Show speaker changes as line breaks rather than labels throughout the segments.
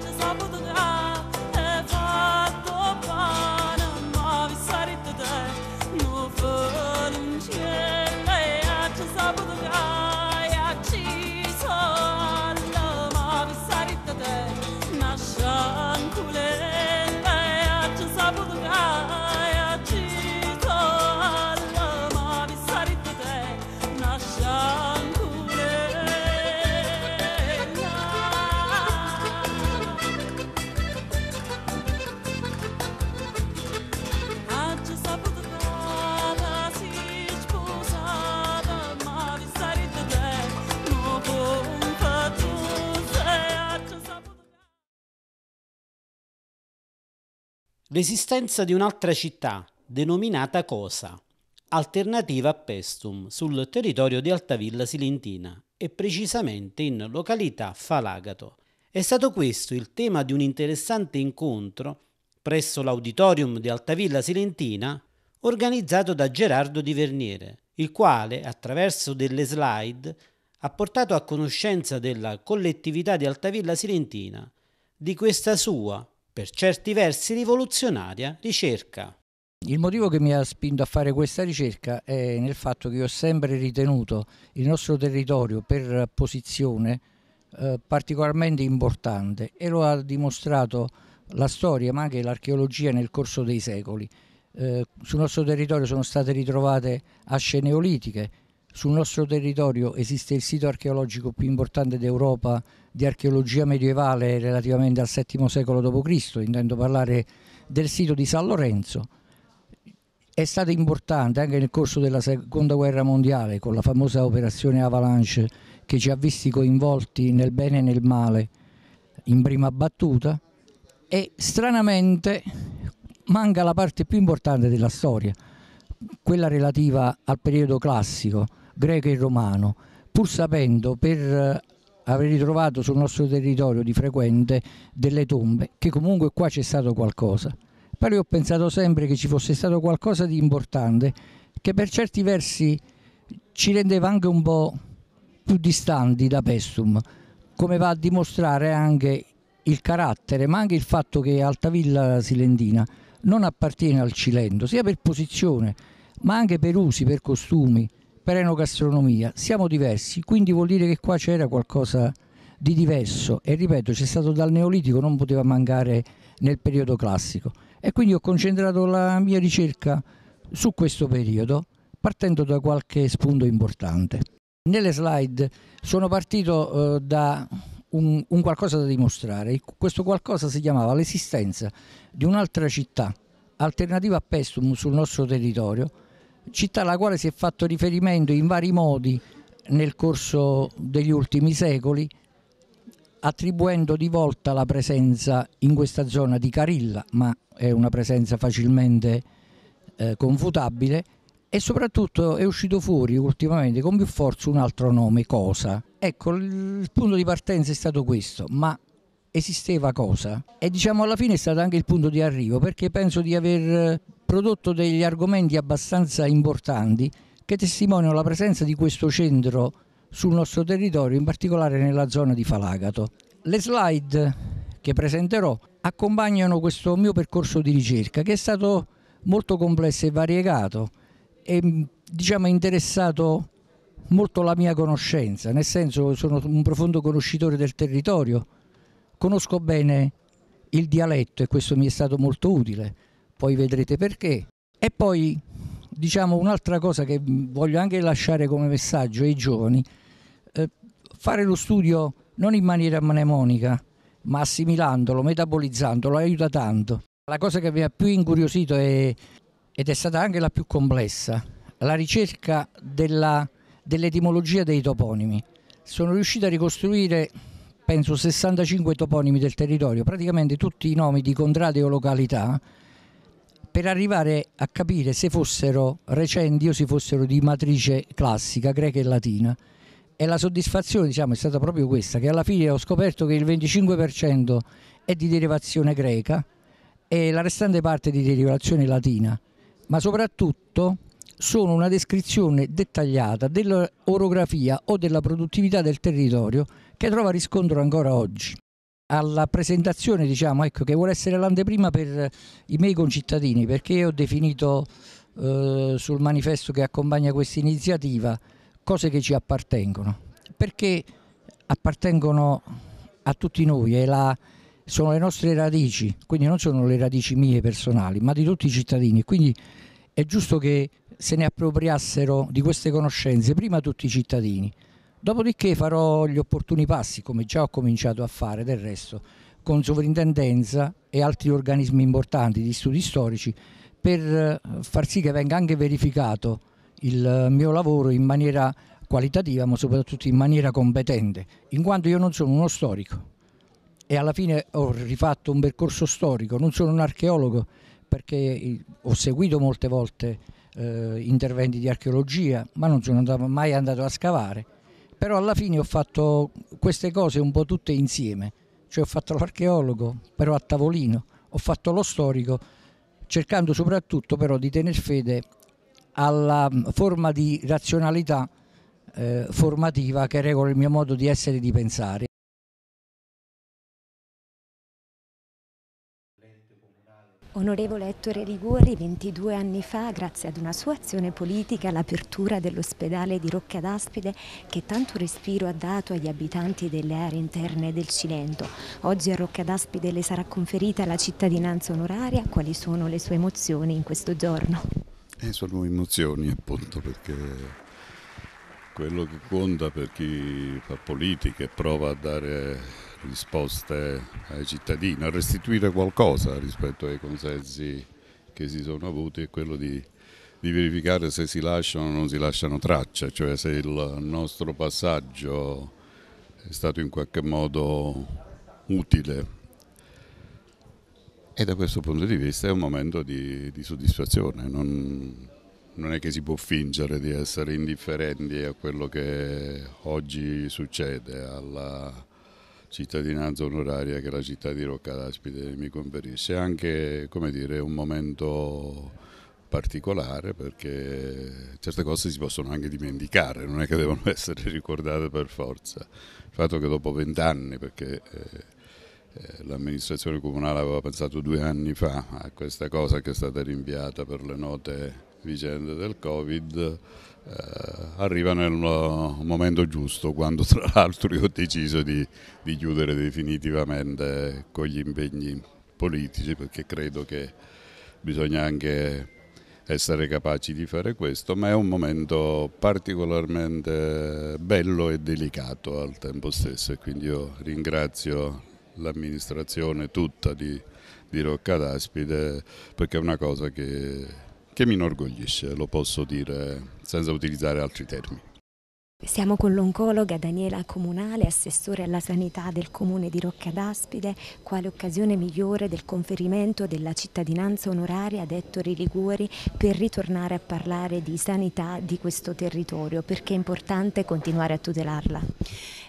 Just off of the
l'esistenza di un'altra città, denominata Cosa, alternativa a Pestum, sul territorio di Altavilla Silentina e precisamente in località Falagato. È stato questo il tema di un interessante incontro presso l'auditorium di Altavilla Silentina organizzato da Gerardo Di Verniere, il quale, attraverso delle slide, ha portato a conoscenza della collettività di Altavilla Silentina di questa sua per certi versi
rivoluzionaria,
ricerca.
Il motivo che mi ha spinto a fare questa ricerca è nel fatto che io ho sempre ritenuto il nostro territorio per posizione eh, particolarmente importante e lo ha dimostrato la storia ma anche l'archeologia nel corso dei secoli. Eh, sul nostro territorio sono state ritrovate asce neolitiche, sul nostro territorio esiste il sito archeologico più importante d'Europa di archeologia medievale relativamente al VII secolo d.C., intendo parlare del sito di San Lorenzo. È stato importante anche nel corso della Seconda Guerra Mondiale con la famosa operazione Avalanche che ci ha visti coinvolti nel bene e nel male in prima battuta e stranamente manca la parte più importante della storia, quella relativa al periodo classico, greco e romano, pur sapendo per eh, aver ritrovato sul nostro territorio di frequente delle tombe, che comunque qua c'è stato qualcosa. Però io ho pensato sempre che ci fosse stato qualcosa di importante, che per certi versi ci rendeva anche un po' più distanti da Pestum, come va a dimostrare anche il carattere, ma anche il fatto che Altavilla Silentina non appartiene al Cilento, sia per posizione, ma anche per usi, per costumi, per enogastronomia. Siamo diversi, quindi vuol dire che qua c'era qualcosa di diverso e ripeto c'è stato dal neolitico, non poteva mancare nel periodo classico e quindi ho concentrato la mia ricerca su questo periodo partendo da qualche spunto importante. Nelle slide sono partito eh, da un, un qualcosa da dimostrare, questo qualcosa si chiamava l'esistenza di un'altra città alternativa a Pestum sul nostro territorio città alla quale si è fatto riferimento in vari modi nel corso degli ultimi secoli attribuendo di volta la presenza in questa zona di Carilla, ma è una presenza facilmente eh, confutabile, e soprattutto è uscito fuori ultimamente con più forza un altro nome, Cosa. Ecco, il punto di partenza è stato questo, ma esisteva cosa e diciamo alla fine è stato anche il punto di arrivo perché penso di aver eh, prodotto degli argomenti abbastanza importanti che testimoniano la presenza di questo centro sul nostro territorio, in particolare nella zona di Falagato. Le slide che presenterò accompagnano questo mio percorso di ricerca che è stato molto complesso e variegato e mm, diciamo interessato molto la mia conoscenza, nel senso sono un profondo conoscitore del territorio, conosco bene il dialetto e questo mi è stato molto utile, poi vedrete perché. E poi diciamo un'altra cosa che voglio anche lasciare come messaggio ai giovani, eh, fare lo studio non in maniera mnemonica, ma assimilandolo, metabolizzandolo, aiuta tanto. La cosa che mi ha più incuriosito è, ed è stata anche la più complessa, la ricerca della, dell'etimologia dei toponimi. Sono riuscito a ricostruire penso 65 toponimi del territorio, praticamente tutti i nomi di contrade o località, per arrivare a capire se fossero recenti o se fossero di matrice classica, greca e latina. E la soddisfazione diciamo, è stata proprio questa, che alla fine ho scoperto che il 25% è di derivazione greca e la restante parte di derivazione latina, ma soprattutto sono una descrizione dettagliata dell'orografia o della produttività del territorio che trova riscontro ancora oggi. Alla presentazione, diciamo, ecco, che vuole essere l'anteprima per eh, i miei concittadini, perché ho definito eh, sul manifesto che accompagna questa iniziativa cose che ci appartengono, perché appartengono a tutti noi, la, sono le nostre radici, quindi non sono le radici mie personali, ma di tutti i cittadini. Quindi è giusto che se ne appropriassero di queste conoscenze prima tutti i cittadini. Dopodiché farò gli opportuni passi, come già ho cominciato a fare del resto, con sovrintendenza e altri organismi importanti di studi storici per eh, far sì che venga anche verificato il eh, mio lavoro in maniera qualitativa ma soprattutto in maniera competente, in quanto io non sono uno storico e alla fine ho rifatto un percorso storico, non sono un archeologo perché eh, ho seguito molte volte eh, interventi di archeologia, ma non sono andato, mai andato a scavare. Però alla fine ho fatto queste cose un po' tutte insieme, cioè ho fatto l'archeologo, però a tavolino, ho fatto lo storico, cercando soprattutto però di tener fede alla mm, forma di razionalità eh, formativa che regola il mio modo di essere e di pensare.
Onorevole Ettore Liguori, 22 anni fa, grazie ad una sua azione politica, l'apertura dell'ospedale di Rocca d'Aspide, che tanto respiro ha dato agli abitanti delle aree interne del Cilento. Oggi a Rocca d'Aspide le sarà conferita la cittadinanza onoraria. Quali sono le sue emozioni in questo giorno?
Eh, sono emozioni, appunto, perché quello che conta per chi fa politica e prova a dare risposte ai cittadini, a restituire qualcosa rispetto ai consensi che si sono avuti è quello di, di verificare se si lasciano o non si lasciano tracce, cioè se il nostro passaggio è stato in qualche modo utile. E da questo punto di vista è un momento di, di soddisfazione, non, non è che si può fingere di essere indifferenti a quello che oggi succede, alla, cittadinanza onoraria che la città di Rocca d'Aspide mi conferisse. È anche dire, un momento particolare perché certe cose si possono anche dimenticare, non è che devono essere ricordate per forza. Il fatto che dopo vent'anni, perché eh, eh, l'amministrazione comunale aveva pensato due anni fa a questa cosa che è stata rinviata per le note vicende del Covid eh, arriva nel eh, momento giusto, quando tra l'altro io ho deciso di, di, chiudere definitivamente con gli impegni politici, perché credo che bisogna anche essere capaci di fare questo, ma è un momento particolarmente bello e delicato al tempo stesso e quindi io ringrazio l'amministrazione tutta di, di Rocca d'Aspide perché è una cosa che che mi inorgoglisce, lo posso dire senza utilizzare altri termini.
Siamo con l'oncologa Daniela Comunale, assessore alla sanità del comune di Rocca d'Aspide. Quale occasione migliore del conferimento della cittadinanza onoraria ad Ettore Liguori per ritornare a parlare di sanità di questo territorio? Perché è importante continuare a tutelarla?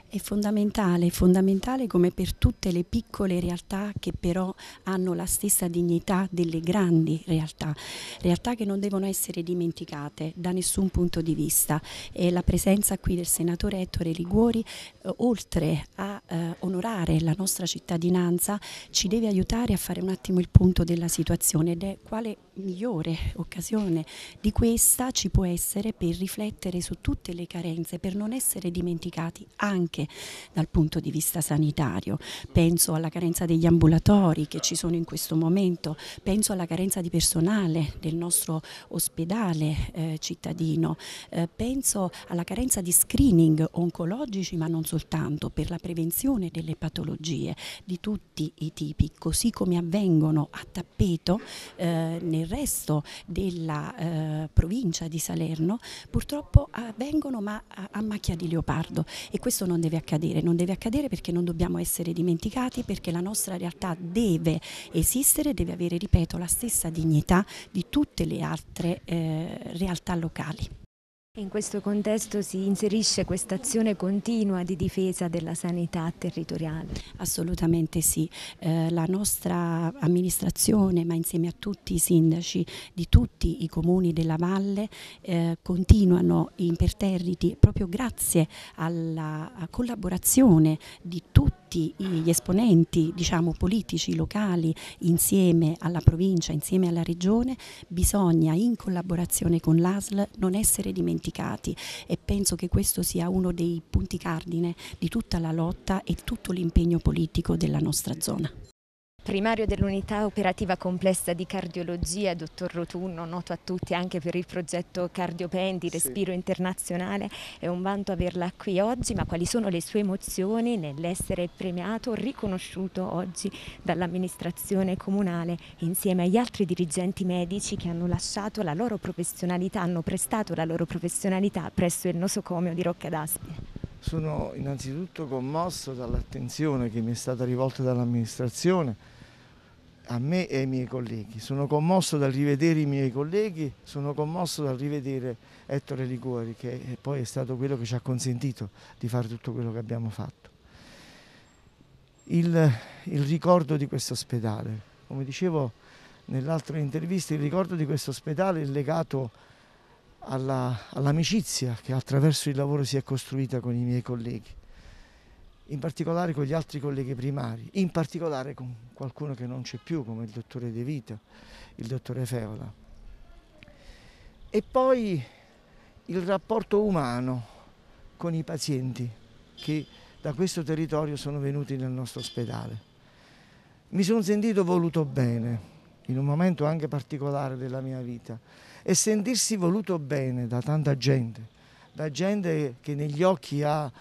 È fondamentale, fondamentale
come per tutte le piccole realtà che però hanno la stessa dignità delle grandi realtà, realtà che non devono essere dimenticate da nessun punto di vista. E la presenza qui del senatore Ettore Liguori, eh, oltre a eh, onorare la nostra cittadinanza, ci deve aiutare a fare un attimo il punto della situazione ed è quale migliore occasione di questa ci può essere per riflettere su tutte le carenze, per non essere dimenticati anche dal punto di vista sanitario. Penso alla carenza degli ambulatori che ci sono in questo momento, penso alla carenza di personale del nostro ospedale eh, cittadino, eh, penso alla carenza di screening oncologici ma non soltanto per la prevenzione delle patologie di tutti i tipi, così come avvengono a tappeto eh, nel resto della eh, provincia di Salerno, purtroppo avvengono ma a, a macchia di leopardo e questo non deve deve accadere, non deve accadere perché non dobbiamo essere dimenticati, perché la nostra realtà deve esistere, deve avere, ripeto, la stessa dignità di tutte le altre eh, realtà locali.
In questo contesto si inserisce questa azione continua di difesa della sanità territoriale? Assolutamente sì, eh, la nostra amministrazione ma insieme a
tutti i sindaci di tutti i comuni della valle eh, continuano imperterriti proprio grazie alla collaborazione di tutti tutti gli esponenti diciamo, politici locali insieme alla provincia, insieme alla regione, bisogna in collaborazione con l'ASL non essere dimenticati e penso che questo sia uno dei punti cardine di tutta la lotta e tutto l'impegno politico della nostra zona
primario dell'unità operativa complessa di cardiologia, dottor Rotunno, noto a tutti anche per il progetto Cardiopendi, Respiro sì. Internazionale, è un vanto averla qui oggi, ma quali sono le sue emozioni nell'essere premiato, riconosciuto oggi dall'amministrazione comunale insieme agli altri dirigenti medici che hanno lasciato la loro professionalità, hanno prestato la loro professionalità presso il nosocomio di Rocca d'Aspine?
Sono innanzitutto commosso dall'attenzione che mi è stata rivolta dall'amministrazione a me e ai miei colleghi. Sono commosso dal rivedere i miei colleghi, sono commosso dal rivedere Ettore Liguori, che poi è stato quello che ci ha consentito di fare tutto quello che abbiamo fatto. Il, il ricordo di questo ospedale, come dicevo nell'altra intervista, il ricordo di questo ospedale è legato all'amicizia che attraverso il lavoro si è costruita con i miei colleghi in particolare con gli altri colleghi primari, in particolare con qualcuno che non c'è più come il dottore De Vita, il dottore Feola. E poi il rapporto umano con i pazienti che da questo territorio sono venuti nel nostro ospedale. Mi sono sentito voluto bene in un momento anche particolare della mia vita e sentirsi voluto bene da tanta gente, da gente che negli occhi ha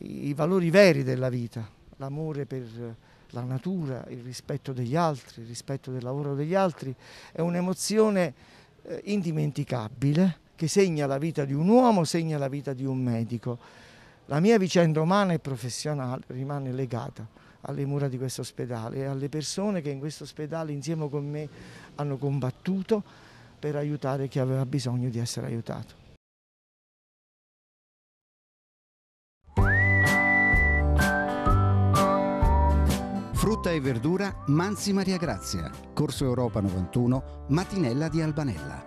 i valori veri della vita, l'amore per la natura, il rispetto degli altri, il rispetto del lavoro degli altri, è un'emozione eh, indimenticabile che segna la vita di un uomo, segna la vita di un medico. La mia vicenda umana e professionale rimane legata alle mura di questo ospedale e alle persone che in questo ospedale insieme con me hanno combattuto per aiutare chi aveva bisogno di essere aiutato.
Frutta e verdura Manzi Maria Grazia, Corso Europa 91, Matinella di Albanella.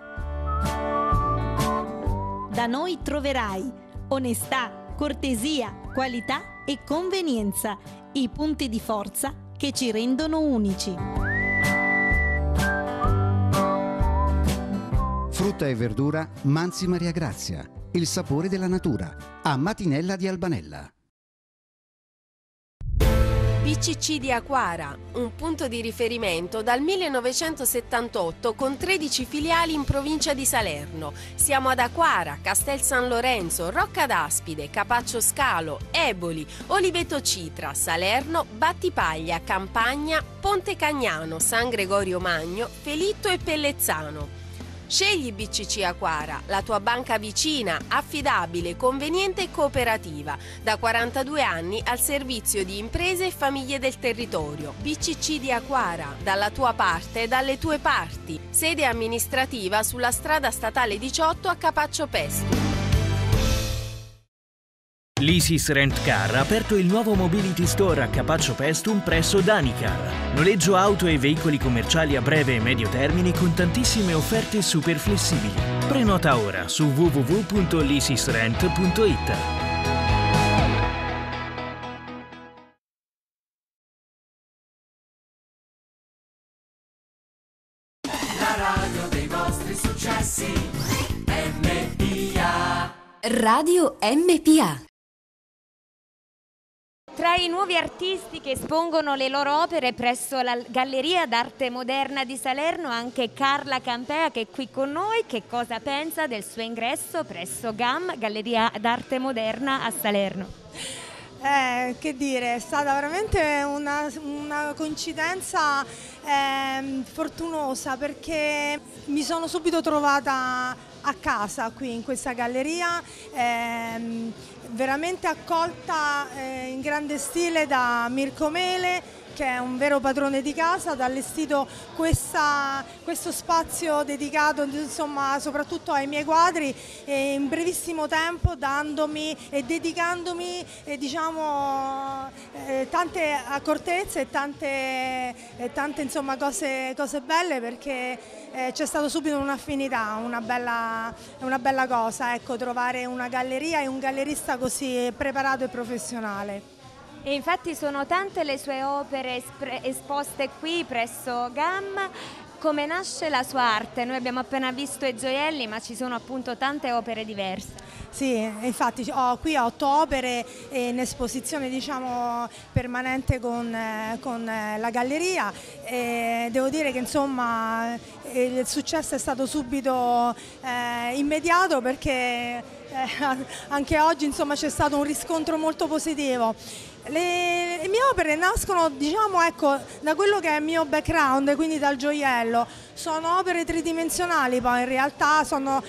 Da noi
troverai onestà, cortesia, qualità e convenienza, i punti di forza che ci rendono unici.
Frutta e verdura Manzi Maria Grazia, il sapore della natura, a Matinella di Albanella.
PCC di Aquara, un punto di riferimento dal 1978 con 13 filiali in provincia di Salerno. Siamo ad Aquara, Castel San Lorenzo, Rocca d'Aspide, Capaccio Scalo, Eboli, Oliveto Citra, Salerno, Battipaglia, Campagna, Ponte Cagnano, San Gregorio Magno, Felitto e Pellezzano. Scegli BCC Aquara, la tua banca vicina, affidabile, conveniente e cooperativa, da 42 anni al servizio di imprese e famiglie del territorio. BCC di Aquara, dalla tua parte e dalle tue parti. Sede amministrativa sulla strada statale 18 a Capaccio Pesto.
L'Isis Rent Car ha aperto il nuovo Mobility Store a Capaccio Pestum presso Danicar. Noleggio auto e veicoli commerciali a breve e medio termine con tantissime offerte super flessibili. Prenota ora su www.lisisrent.it.
La radio dei vostri successi. MPA.
Radio MPA. Tra i nuovi artisti che espongono le loro opere presso la Galleria d'Arte Moderna di Salerno anche Carla Campea che è qui con noi, che cosa pensa del suo ingresso presso GAM, Galleria d'Arte Moderna a Salerno?
Eh, che dire, è stata veramente una, una coincidenza eh, fortunosa perché mi sono subito trovata a casa qui in questa galleria, eh, veramente accolta eh, in grande stile da Mirko Mele che è un vero padrone di casa, ha allestito questa, questo spazio dedicato insomma, soprattutto ai miei quadri e in brevissimo tempo dandomi e dedicandomi eh, diciamo, eh, tante accortezze e tante, tante insomma, cose, cose, belle perché eh, c'è stata subito un'affinità, una bella, una bella cosa, ecco, trovare una
galleria e un gallerista così preparato e professionale. E infatti sono tante le sue opere esposte qui presso GAM. Come nasce la sua arte? Noi abbiamo appena visto i gioielli, ma ci sono appunto tante opere diverse. Sì, infatti ho qui otto opere in esposizione diciamo, permanente
con, con, la galleria. E devo dire che insomma, il successo è stato subito eh, immediato perché eh, anche oggi c'è stato un riscontro molto positivo. Le, le, mie opere nascono diciamo, ecco, da quello che è il mio background, quindi dal gioiello. Sono opere tridimensionali poi in realtà, sono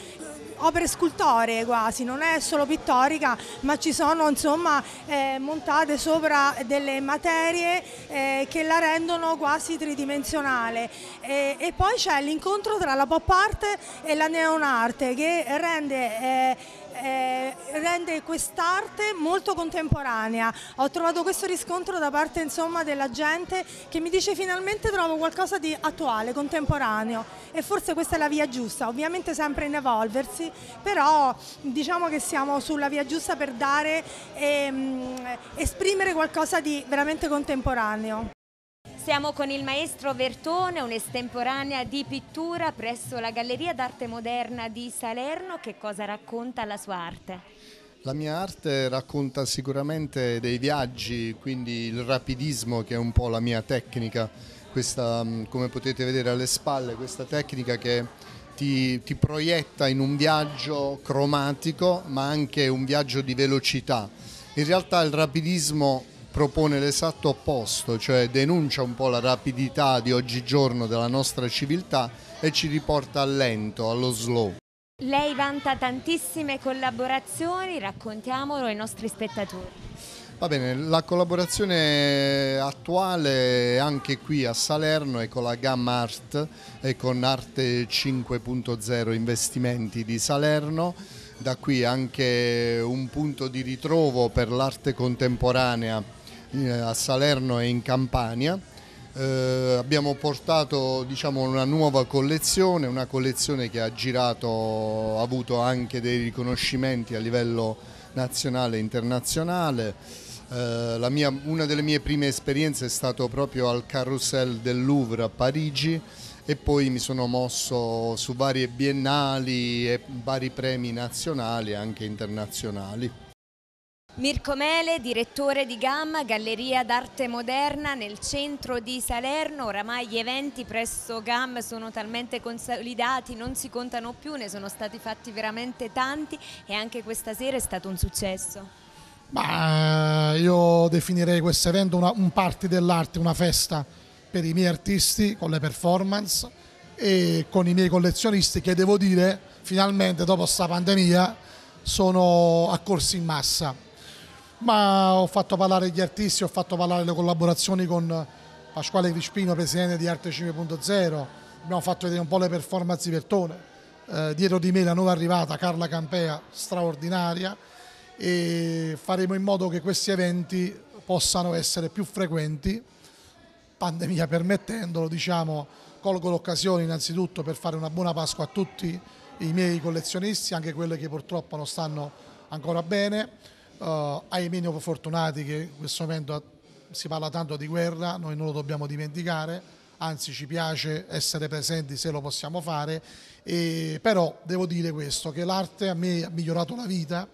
opere scultoree quasi, non è solo pittorica, ma ci sono insomma eh, montate sopra delle materie eh, che la rendono quasi tridimensionale. E, e poi c'è l'incontro tra la pop art e la neon neonarte che rende eh, eh, rende quest'arte molto contemporanea. Ho trovato questo riscontro da parte insomma, della gente che mi dice finalmente trovo qualcosa di attuale, contemporaneo e forse questa è la via giusta, ovviamente sempre in evolversi, però diciamo che siamo sulla via giusta per dare e ehm, esprimere qualcosa di veramente
contemporaneo. Siamo con il maestro Vertone, un'estemporanea di pittura presso la Galleria d'Arte Moderna di Salerno. Che cosa racconta la sua arte?
La mia arte racconta sicuramente dei viaggi, quindi il rapidismo che è un po' la mia tecnica. Questa, mm, come potete vedere alle spalle, questa tecnica che ti, ti proietta in un viaggio cromatico ma anche un viaggio di velocità. In realtà il rapidismo propone l'esatto opposto, cioè denuncia un po' la rapidità di oggigiorno della nostra civiltà e ci riporta al lento, allo slow.
Lei vanta tantissime collaborazioni, raccontiamolo ai nostri spettatori.
Va bene, la collaborazione attuale anche qui a Salerno è con la Gamma Art e con Arte 5.0 Investimenti di Salerno. Da qui anche un punto di ritrovo per l'arte contemporanea a Salerno e in Campania. Eh, abbiamo portato diciamo, una nuova collezione, una collezione che ha girato, ha avuto anche dei riconoscimenti a livello nazionale e internazionale. Eh, mia, una delle mie prime esperienze è stata proprio al Carousel del Louvre a Parigi e poi mi sono mosso su varie biennali e vari premi nazionali e anche internazionali.
Mirko Mele, direttore di Gamma, Galleria d'Arte Moderna nel centro di Salerno. Oramai gli eventi presso Gamma sono talmente consolidati, non si contano più, ne sono stati fatti veramente tanti e anche questa sera è stato un successo.
Ma eh, io definirei questo evento una, un party dell'arte, una festa per i miei artisti con le performance e con i miei collezionisti che devo dire finalmente dopo questa pandemia sono accorsi in massa ma ho fatto parlare gli artisti, ho fatto parlare le collaborazioni con Pasquale Crispino, presidente di Arte 5.0, abbiamo fatto vedere un po' le performance di Vertone, eh, dietro di me la nuova arrivata Carla Campea, straordinaria, e faremo in modo che questi eventi possano essere più frequenti, pandemia permettendolo, diciamo, colgo l'occasione innanzitutto per fare una buona Pasqua a tutti i miei collezionisti, anche quelli che purtroppo non stanno ancora bene, uh, eh, a Emenio Fortunati che in questo momento si parla tanto di guerra, noi non lo dobbiamo dimenticare, anzi ci piace essere presenti se lo possiamo fare, e, però devo dire questo, che l'arte a me ha migliorato la vita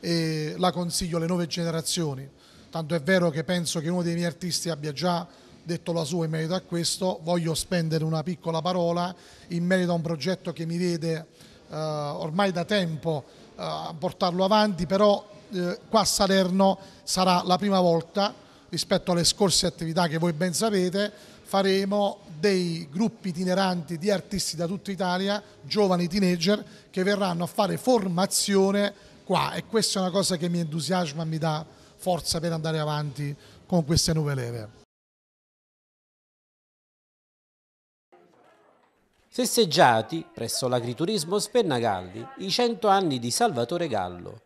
e la consiglio alle nuove generazioni, tanto è vero che penso che uno dei miei artisti abbia già detto la sua in merito a questo, voglio spendere una piccola parola in merito a un progetto che mi vede uh, ormai da tempo uh, portarlo avanti, però eh, qua a Salerno sarà la prima volta rispetto alle scorse attività che voi ben sapete, faremo dei gruppi itineranti di artisti da tutta Italia, giovani teenager, che verranno a fare formazione qua e questa è una cosa che mi entusiasma, e mi dà forza per andare avanti con queste nuove leve.
Sesseggiati presso l'agriturismo Spennagalli i 100 anni di Salvatore Gallo.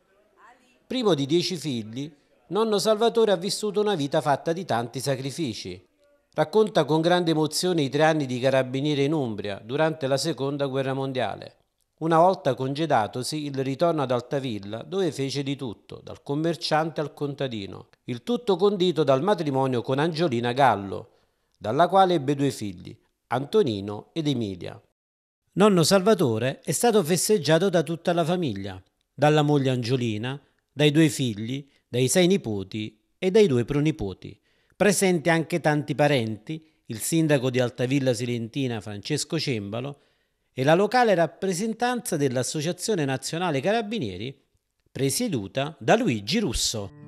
Primo di dieci figli, nonno Salvatore ha vissuto una vita fatta di tanti sacrifici. Racconta con grande emozione i tre anni di carabiniere in Umbria durante la seconda guerra mondiale. Una volta congedatosi, il ritorno ad Altavilla, dove fece di tutto, dal commerciante al contadino, il tutto condito dal matrimonio con Angiolina Gallo, dalla quale ebbe due figli, Antonino ed Emilia. Nonno Salvatore è stato festeggiato da tutta la famiglia, dalla moglie Angiolina, dai due figli, dai sei nipoti e dai due pronipoti. Presenti anche tanti parenti, il sindaco di Altavilla Silentina Francesco Cembalo e la locale rappresentanza dell'Associazione Nazionale Carabinieri presieduta da Luigi Russo.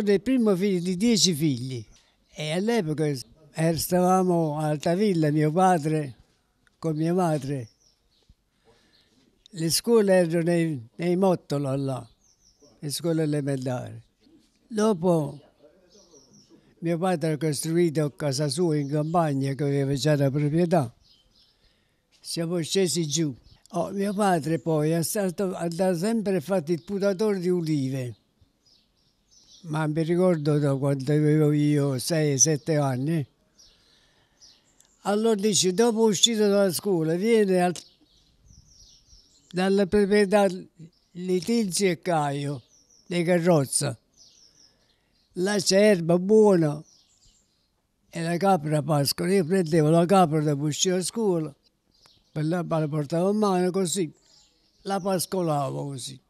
sono il primo figlio di dieci figli e all'epoca stavamo a Altavilla, mio padre con mia madre. Le scuole erano nei, nei mottolo là, le scuole elementari. Dopo mio padre ha costruito casa sua in campagna che aveva già la proprietà. Siamo scesi giù. Oh, mio padre poi è stato, andava sempre a fare il putatore di ulive ma mi ricordo da quando avevo io 6-7 anni. Allora dice, dopo uscita dalla scuola, viene al, dalla proprietà Letizia e Caio, le carrozze. Là c'è buona e la capra pascola. Io prendevo la capra dopo uscire a scuola, per la, la portavo a mano così, la pascolavo così.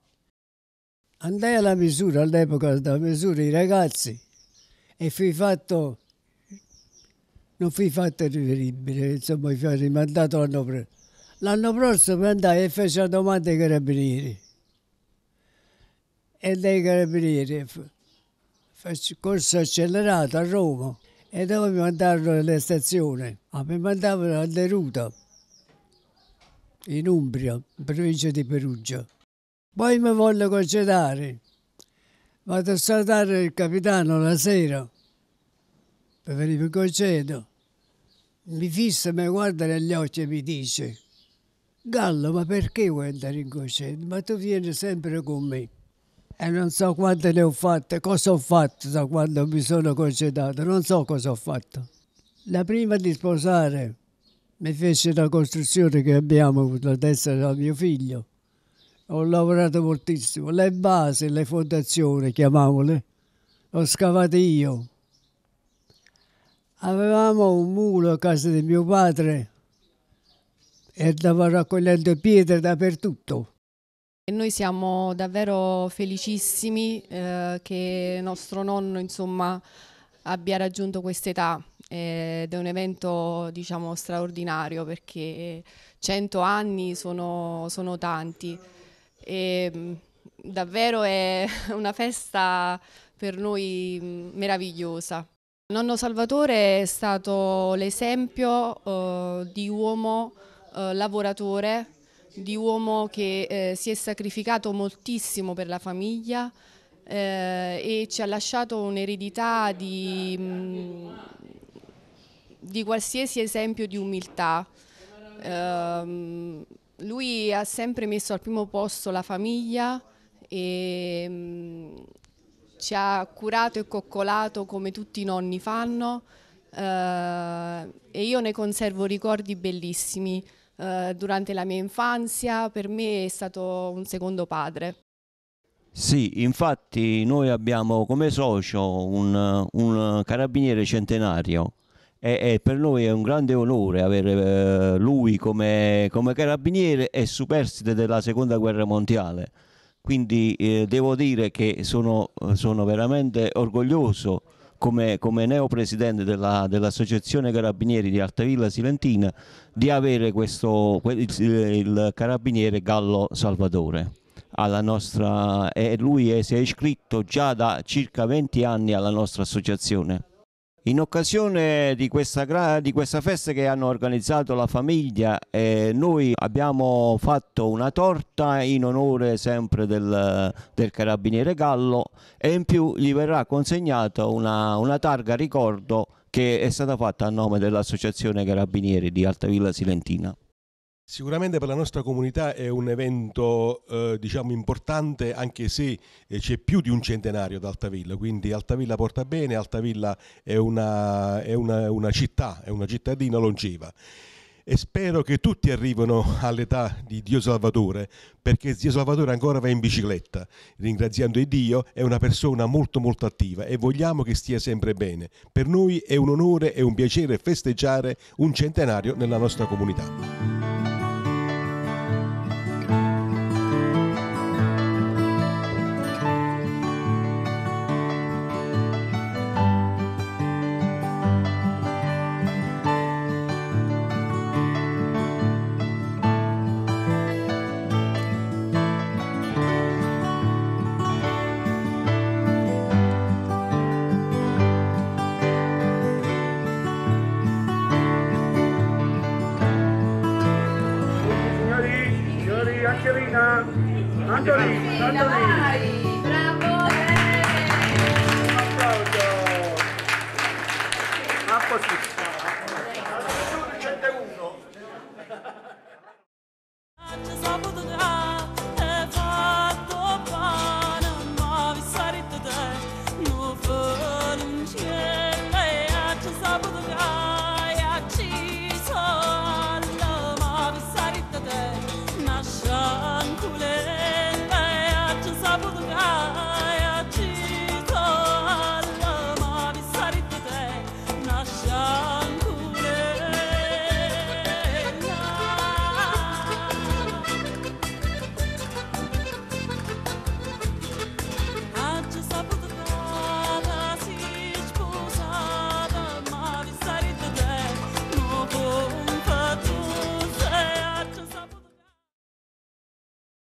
Andai alla misura, all'epoca da misura i ragazzi e fui fatto, non fui fatto riveribile insomma mi fui rimandato l'anno prossimo. L'anno prossimo andai e fece la domanda ai carabinieri. E dai carabinieri faccio corso accelerato a Roma e dove mi mandarono alle stazioni? Ah, mi mandavano a Deruta, in Umbria, in provincia di Perugia. Poi mi voglio concedere. Vado a salutare il capitano la sera per venire in concedo. Mi fissa, mi guarda negli occhi e mi dice Gallo, ma perché vuoi andare in concedo? Ma tu vieni sempre con me. E non so quante ne ho fatte, cosa ho fatto da quando mi sono concedato, non so cosa ho fatto. La prima di sposare mi fece la costruzione che abbiamo la testa da mio figlio ho lavorato moltissimo. Le basi, le fondazioni, chiamavole, le ho scavate io. Avevamo un mulo a casa di mio padre e andavo raccogliendo pietre dappertutto.
E
noi siamo davvero felicissimi eh, che nostro nonno insomma, abbia raggiunto questa età ed è un evento diciamo, straordinario perché 100 anni sono, sono tanti. E, mm, davvero è una festa per noi mm, meravigliosa. Nonno Salvatore è stato l'esempio uh, di uomo uh, lavoratore, di uomo che uh, si è sacrificato moltissimo per la famiglia e ci ha lasciato un'eredità di, mh, mm, di, qualsiasi esempio di umiltà. Ehm, lui ha sempre messo al primo posto la famiglia e mm, ci ha curato e coccolato come tutti i nonni fanno eh, e io ne conservo ricordi bellissimi. Eh, durante la mia infanzia per me è stato un secondo padre.
Sì, infatti noi abbiamo come socio un, un carabiniere centenario e, eh, e, eh, per noi è un grande onore avere eh, lui come, come, carabiniere e superstite della seconda guerra mondiale. Quindi eh, devo dire che sono, eh, sono veramente orgoglioso come, come neopresidente della, dell'Associazione Carabinieri di Altavilla Silentina di avere questo, il, il carabiniere Gallo Salvatore alla nostra, e lui è, si è iscritto già da circa 20 anni alla nostra associazione. In occasione di questa, di questa, festa che hanno organizzato la famiglia, eh, noi abbiamo fatto una torta in onore sempre del, del carabiniere Gallo e in più gli verrà consegnata una, una targa ricordo che è stata fatta a nome dell'Associazione Carabinieri di Altavilla Silentina.
Sicuramente per la nostra comunità è un evento eh, diciamo importante anche se eh, c'è più di un centenario ad Altavilla, quindi Altavilla porta bene, Altavilla è una, è una, una città, è una cittadina longeva e spero che tutti arrivino all'età di Dio Salvatore, perché Dio Salvatore ancora va in bicicletta, ringraziando Dio, è una persona molto molto attiva e vogliamo che stia sempre bene. Per noi è un onore e un piacere festeggiare un centenario nella nostra comunità.